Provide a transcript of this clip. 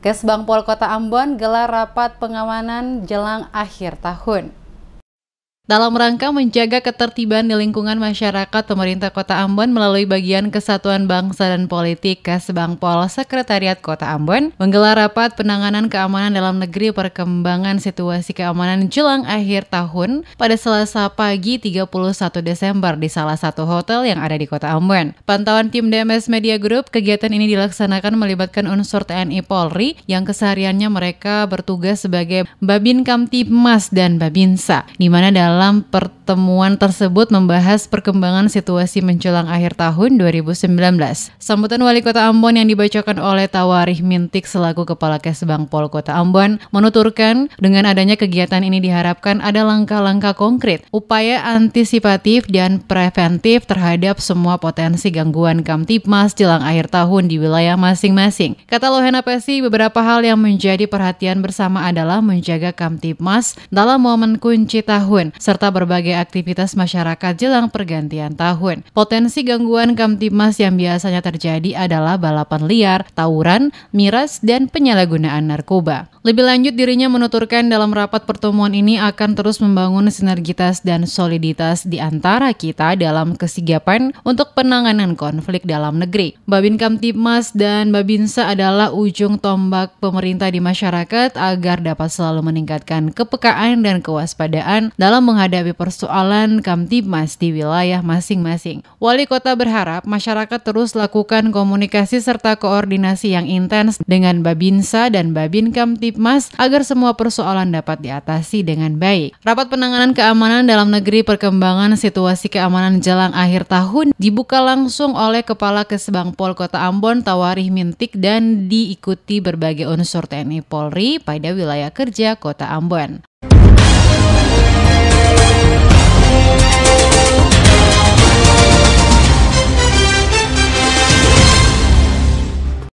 Kesbangpol Kota Ambon gelar rapat pengamanan jelang akhir tahun. Dalam rangka menjaga ketertiban di lingkungan masyarakat, pemerintah Kota Ambon melalui bagian Kesatuan Bangsa dan Politik Kasbangpol Sekretariat Kota Ambon menggelar rapat penanganan keamanan dalam negeri perkembangan situasi keamanan jelang akhir tahun pada Selasa pagi 31 Desember di salah satu hotel yang ada di Kota Ambon. Pantauan tim DMS Media Group, kegiatan ini dilaksanakan melibatkan unsur TNI Polri yang kesehariannya mereka bertugas sebagai Babin Kamtipmas dan Babinsa, di mana dalam dalam per pertemuan tersebut membahas perkembangan situasi menjelang akhir tahun 2019. Sambutan Wali Kota Ambon yang dibacakan oleh Tawarih Mintik selaku Kepala Kesbang Pol Kota Ambon menuturkan dengan adanya kegiatan ini diharapkan ada langkah-langkah konkret, upaya antisipatif dan preventif terhadap semua potensi gangguan Kamtipmas jelang akhir tahun di wilayah masing-masing. Kata Lohena Pesi, beberapa hal yang menjadi perhatian bersama adalah menjaga Kamtipmas dalam momen kunci tahun serta berbagai aktivitas masyarakat jelang pergantian tahun. Potensi gangguan Kamtimas yang biasanya terjadi adalah balapan liar, tawuran, miras, dan penyalahgunaan narkoba. Lebih lanjut, dirinya menuturkan dalam rapat pertemuan ini akan terus membangun sinergitas dan soliditas di antara kita dalam kesigapan untuk penanganan konflik dalam negeri. Babin Kamtibmas dan Babinsa adalah ujung tombak pemerintah di masyarakat agar dapat selalu meningkatkan kepekaan dan kewaspadaan dalam menghadapi persoalan persoalan Kamtibmas di wilayah masing-masing. Wali kota berharap masyarakat terus lakukan komunikasi serta koordinasi yang intens dengan Babinsa dan Babin Kamtibmas agar semua persoalan dapat diatasi dengan baik. Rapat penanganan keamanan dalam negeri perkembangan situasi keamanan jelang akhir tahun dibuka langsung oleh Kepala Kesbangpol Kota Ambon Tawarih Mintik dan diikuti berbagai unsur TNI Polri pada wilayah kerja Kota Ambon.